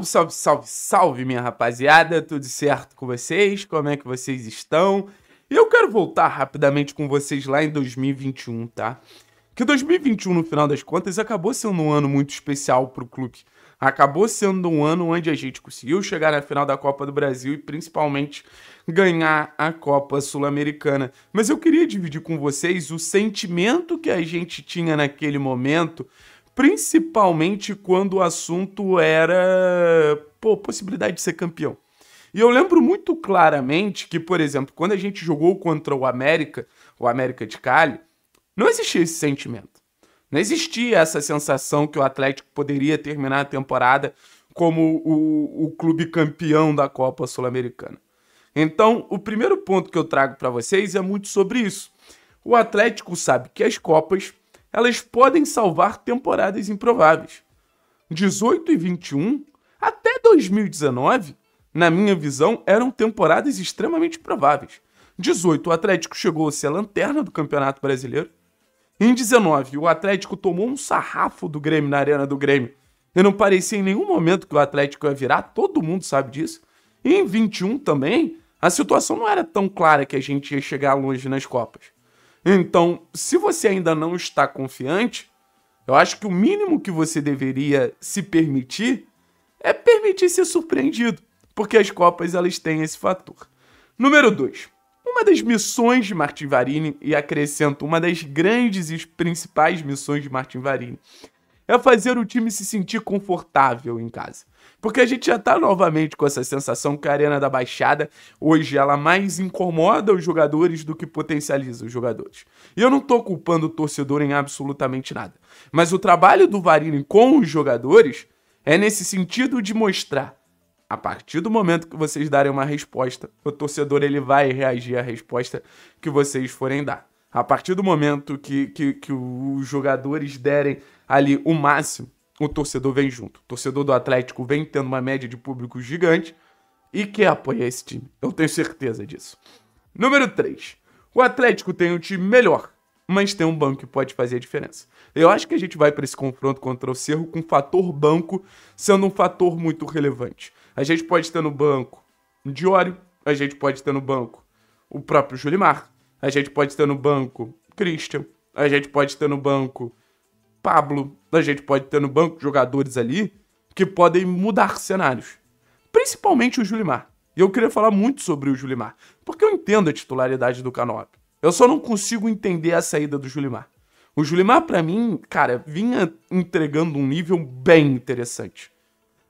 Salve, salve, salve, salve, minha rapaziada, tudo certo com vocês? Como é que vocês estão? E eu quero voltar rapidamente com vocês lá em 2021, tá? Que 2021, no final das contas, acabou sendo um ano muito especial pro clube. Acabou sendo um ano onde a gente conseguiu chegar na final da Copa do Brasil e principalmente ganhar a Copa Sul-Americana. Mas eu queria dividir com vocês o sentimento que a gente tinha naquele momento principalmente quando o assunto era, pô, possibilidade de ser campeão. E eu lembro muito claramente que, por exemplo, quando a gente jogou contra o América, o América de Cali, não existia esse sentimento. Não existia essa sensação que o Atlético poderia terminar a temporada como o, o clube campeão da Copa Sul-Americana. Então, o primeiro ponto que eu trago para vocês é muito sobre isso. O Atlético sabe que as Copas elas podem salvar temporadas improváveis. 18 e 21, até 2019, na minha visão, eram temporadas extremamente prováveis. 18, o Atlético chegou a ser a lanterna do Campeonato Brasileiro. Em 19, o Atlético tomou um sarrafo do Grêmio na Arena do Grêmio. Eu não parecia em nenhum momento que o Atlético ia virar, todo mundo sabe disso. E em 21 também, a situação não era tão clara que a gente ia chegar longe nas Copas. Então, se você ainda não está confiante, eu acho que o mínimo que você deveria se permitir é permitir ser surpreendido, porque as Copas elas têm esse fator. Número 2. Uma das missões de Martin Varini, e acrescento, uma das grandes e principais missões de Martin Varini, é fazer o time se sentir confortável em casa. Porque a gente já tá novamente com essa sensação que a Arena da Baixada, hoje, ela mais incomoda os jogadores do que potencializa os jogadores. E eu não tô culpando o torcedor em absolutamente nada. Mas o trabalho do Varini com os jogadores é nesse sentido de mostrar. A partir do momento que vocês darem uma resposta, o torcedor ele vai reagir à resposta que vocês forem dar. A partir do momento que, que, que os jogadores derem ali o máximo, o torcedor vem junto. O torcedor do Atlético vem tendo uma média de público gigante e quer apoiar esse time. Eu tenho certeza disso. Número 3. O Atlético tem um time melhor, mas tem um banco que pode fazer a diferença. Eu acho que a gente vai para esse confronto contra o Cerro com o fator banco sendo um fator muito relevante. A gente pode ter no banco Diório, a gente pode ter no banco o próprio Julimar, a gente pode ter no banco Christian. A gente pode ter no banco Pablo. A gente pode ter no banco jogadores ali que podem mudar cenários. Principalmente o Julimar. E eu queria falar muito sobre o Julimar. Porque eu entendo a titularidade do Canop. Eu só não consigo entender a saída do Julimar. O Julimar, para mim, cara, vinha entregando um nível bem interessante.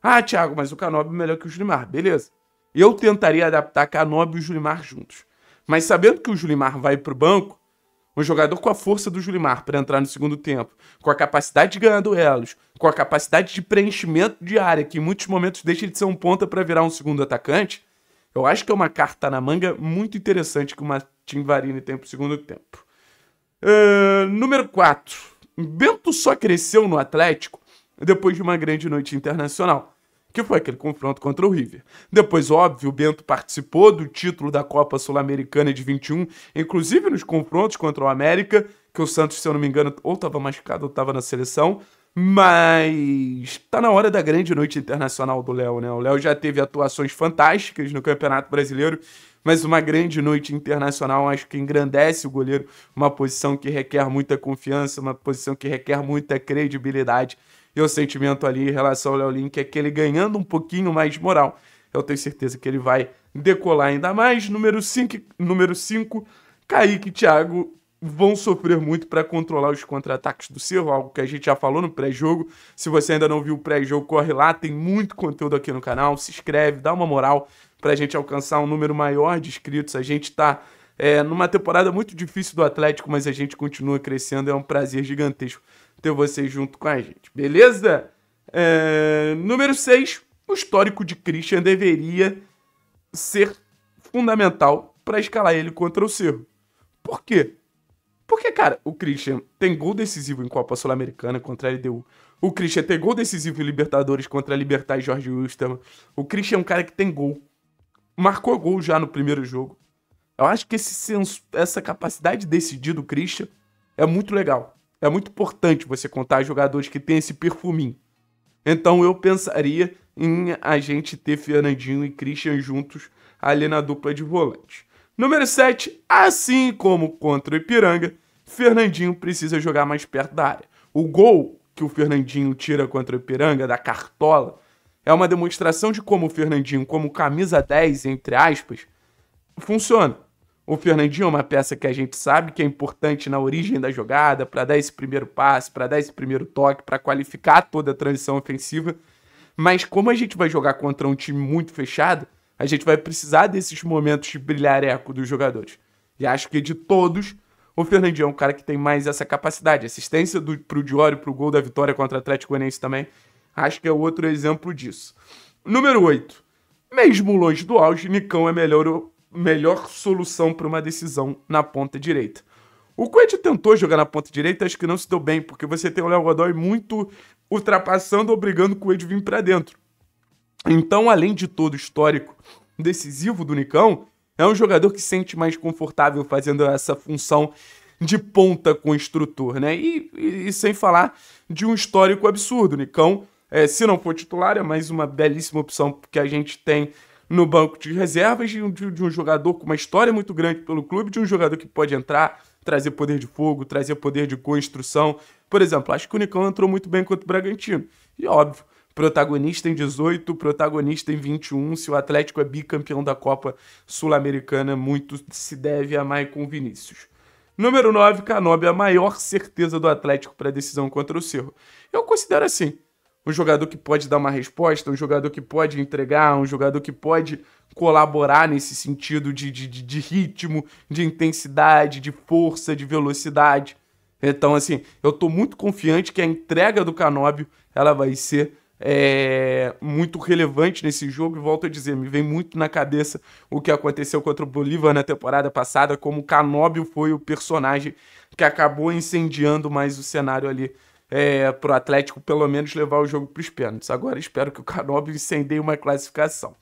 Ah, Thiago, mas o Canobi é melhor que o Julimar. Beleza. Eu tentaria adaptar Canobi e o Julimar juntos. Mas sabendo que o Julimar vai para o banco, um jogador com a força do Julimar para entrar no segundo tempo, com a capacidade de ganhar duelos, com a capacidade de preenchimento de área, que em muitos momentos deixa ele de ser um ponta para virar um segundo atacante, eu acho que é uma carta na manga muito interessante que o Martim Varini tem para o segundo tempo. Uh, número 4. Bento só cresceu no Atlético depois de uma grande noite internacional que foi aquele confronto contra o River. Depois, óbvio, o Bento participou do título da Copa Sul-Americana de 21, inclusive nos confrontos contra o América, que o Santos, se eu não me engano, ou estava machucado ou estava na seleção. Mas tá na hora da grande noite internacional do Léo, né? O Léo já teve atuações fantásticas no Campeonato Brasileiro, mas uma grande noite internacional acho que engrandece o goleiro, uma posição que requer muita confiança, uma posição que requer muita credibilidade. E o sentimento ali em relação ao Léo que é que ele ganhando um pouquinho mais de moral. Eu tenho certeza que ele vai decolar ainda mais. Número 5, número 5 Kaique e Thiago vão sofrer muito para controlar os contra-ataques do Cerro, algo que a gente já falou no pré-jogo. Se você ainda não viu o pré-jogo, corre lá, tem muito conteúdo aqui no canal. Se inscreve, dá uma moral para a gente alcançar um número maior de inscritos. A gente está é, numa temporada muito difícil do Atlético, mas a gente continua crescendo. É um prazer gigantesco ter vocês junto com a gente, beleza? É, número 6, o histórico de Christian deveria ser fundamental para escalar ele contra o Cerro. Por quê? Porque, cara, o Christian tem gol decisivo em Copa Sul-Americana contra a LDU. O Christian tem gol decisivo em Libertadores contra a Libertad e Jorge Wilson. O Christian é um cara que tem gol. Marcou gol já no primeiro jogo. Eu acho que esse senso, essa capacidade de decidir do Christian é muito legal é muito importante você contar jogadores que têm esse perfuminho. Então eu pensaria em a gente ter Fernandinho e Christian juntos ali na dupla de volante. Número 7, assim como contra o Ipiranga, Fernandinho precisa jogar mais perto da área. O gol que o Fernandinho tira contra o Ipiranga da cartola é uma demonstração de como o Fernandinho, como camisa 10, entre aspas, funciona. O Fernandinho é uma peça que a gente sabe que é importante na origem da jogada, para dar esse primeiro passe, para dar esse primeiro toque, para qualificar toda a transição ofensiva. Mas como a gente vai jogar contra um time muito fechado, a gente vai precisar desses momentos de eco dos jogadores. E acho que de todos, o Fernandinho é um cara que tem mais essa capacidade. Assistência do, pro Diório, pro gol da vitória contra o Atlético Goianiense também. Acho que é outro exemplo disso. Número 8. Mesmo longe do auge, Nicão é melhor melhor solução para uma decisão na ponta direita. O Coelho tentou jogar na ponta direita, acho que não se deu bem, porque você tem o Léo Godoy muito ultrapassando, obrigando o Coelho a vir para dentro. Então, além de todo o histórico decisivo do Nicão, é um jogador que sente mais confortável fazendo essa função de ponta com o instrutor, né? E, e, e, sem falar de um histórico absurdo. Nicão, é, se não for titular, é mais uma belíssima opção que a gente tem no banco de reservas de um, de um jogador com uma história muito grande pelo clube, de um jogador que pode entrar, trazer poder de fogo, trazer poder de construção. Por exemplo, acho que o Nicão entrou muito bem contra o Bragantino. E óbvio, protagonista em 18, protagonista em 21. Se o Atlético é bicampeão da Copa Sul-Americana, muito se deve a Maicon Vinícius. Número 9, Canobi, a maior certeza do Atlético para a decisão contra o Cerro. Eu considero assim um jogador que pode dar uma resposta, um jogador que pode entregar, um jogador que pode colaborar nesse sentido de, de, de ritmo, de intensidade, de força, de velocidade. Então, assim, eu estou muito confiante que a entrega do Canóbio ela vai ser é, muito relevante nesse jogo. E volto a dizer, me vem muito na cabeça o que aconteceu contra o Bolívar na temporada passada, como o Canóbio foi o personagem que acabou incendiando mais o cenário ali é, para o Atlético pelo menos levar o jogo para os pênaltis. Agora espero que o Canobio incendeie uma classificação.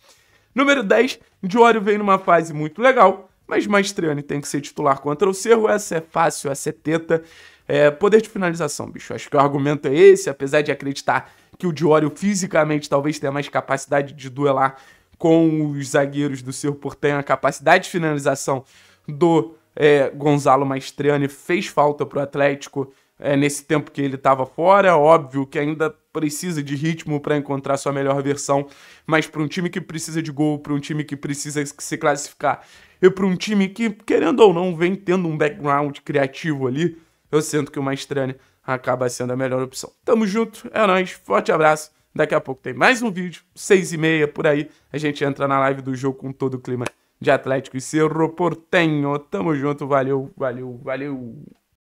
Número 10, Diório vem numa fase muito legal, mas Maestriani tem que ser titular contra o Cerro, essa é fácil, essa é teta. É, poder de finalização, bicho, acho que o argumento é esse, apesar de acreditar que o Diório fisicamente talvez tenha mais capacidade de duelar com os zagueiros do Cerro por ter a capacidade de finalização do é, Gonzalo Maestriani, fez falta para o Atlético, é, nesse tempo que ele estava fora. Óbvio que ainda precisa de ritmo para encontrar sua melhor versão, mas para um time que precisa de gol, para um time que precisa se classificar e para um time que, querendo ou não, vem tendo um background criativo ali, eu sinto que o Maestrane acaba sendo a melhor opção. Tamo junto, é nóis, forte abraço. Daqui a pouco tem mais um vídeo, seis e meia por aí. A gente entra na live do jogo com todo o clima de Atlético e Cerro Portenho. Tamo junto, valeu, valeu, valeu.